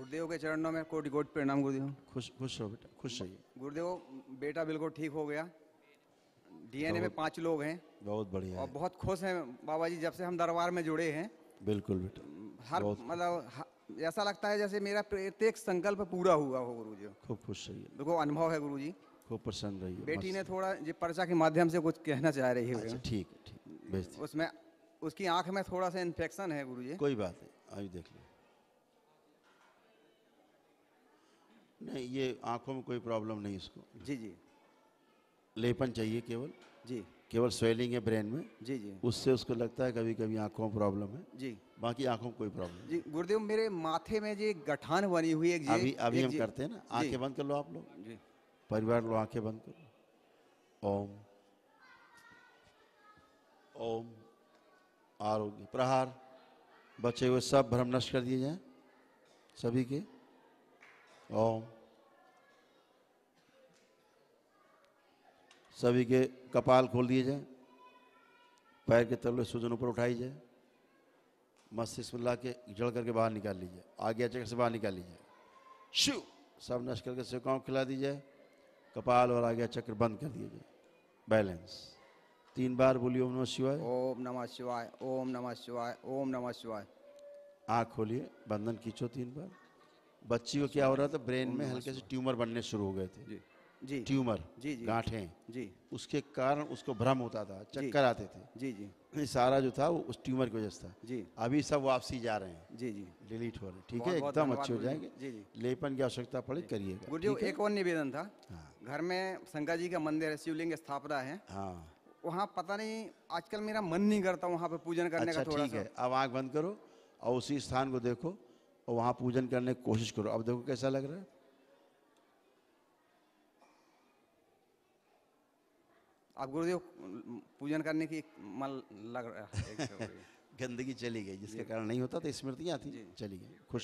गुरुदेव के चरणों में कोटि कोटि प्रणाम गुरुदेव खुश खुश हो बेटा खुश रहिए गुरुदेव बेटा बिल्कुल ठीक हो गया डीएनए में पांच लोग हैं बहुत बढ़िया और बहुत खुश हैं बाबा जी जब से हम दरबार में जुड़े हैं बिल्कुल बेटा हर मतलब ऐसा लगता है जैसे मेरा प्रत्येक संकल्प पूरा हुआ हो गुरु जी खूब खुश रहिए देखो अनुभव है गुरु जी खूब प्रसन्न रहिए बेटी ने थोड़ा ये पर्चा के माध्यम से कुछ कहना चाह रही अच्छा, है ठीक है ठीक उसमें उसकी आंख में थोड़ा सा इन्फेक्शन है गुरु जी कोई बात नहीं अभी देख लीजिए नहीं ये आंखों में कोई प्रॉब्लम नहीं इसको जी जी लेपन चाहिए केवल जी केवल स्वेलिंग है ब्रेन में जी जी उससे उसको लगता है कभी कभी आंखों में प्रॉब्लम है जी बाकी आंखों में कोई प्रॉब्लम जी गुरुदेव मेरे माथे में जी गठान बनी हुई है अभी अभी हम करते हैं ना आंखें बंद कर लो आप लोग जी परिवार लो आंखें बंद करो ओम ओम आरोग्य प्रहार बचे हुए सब भ्रम नष्ट कर दिए जाए सभी के ओम सभी के कपाल खोल दिए जाए पैर के तलवे सूजन ऊपर उठाई जाए मस्तिष्क ला के जड़ करके बाहर निकाल लीजिए आगे अचक से बाहर निकाल लीजिए शिव सब नष्ट करके सेवकाओं खिला दी जाए कपाल और आगे चक्र बंद कर दिए जाए बैलेंस तीन बार बोलिए ओम नमः शिवाय ओम नमः शिवाय ओम नमः शिवाय ओम नमः शिवाय आँख खोलिए बंधन खींचो तीन बार बच्ची को क्या हो रहा था ब्रेन में हल्के से ट्यूमर बनने शुरू हो गए थे जी ट्यूमर जी जी गांठे जी उसके कारण उसको भ्रम होता था चक्कर आते थे जी जी सारा जो था वो उस ट्यूमर की वजह से था जी अभी सब वापसी जा रहे हैं जी जी डिलीट हो रहे हैं ठीक है एकदम अच्छे हो जाएंगे जी जी लेपन की आवश्यकता पड़े करिए गुरुजी एक और निवेदन था हाँ। घर में शंकर जी का मंदिर है शिवलिंग स्थापना है हाँ वहाँ पता नहीं आजकल मेरा मन नहीं करता वहाँ पे पूजन करने का अच्छा, ठीक है अब आँख बंद करो और उसी स्थान को देखो और वहाँ पूजन करने की कोशिश करो अब देखो कैसा लग रहा है अब गुरुदेव पूजन करने की मन लग रहा है गंदगी चली गई जिसके कारण नहीं होता तो स्मृतियाँ थी चली गई खुश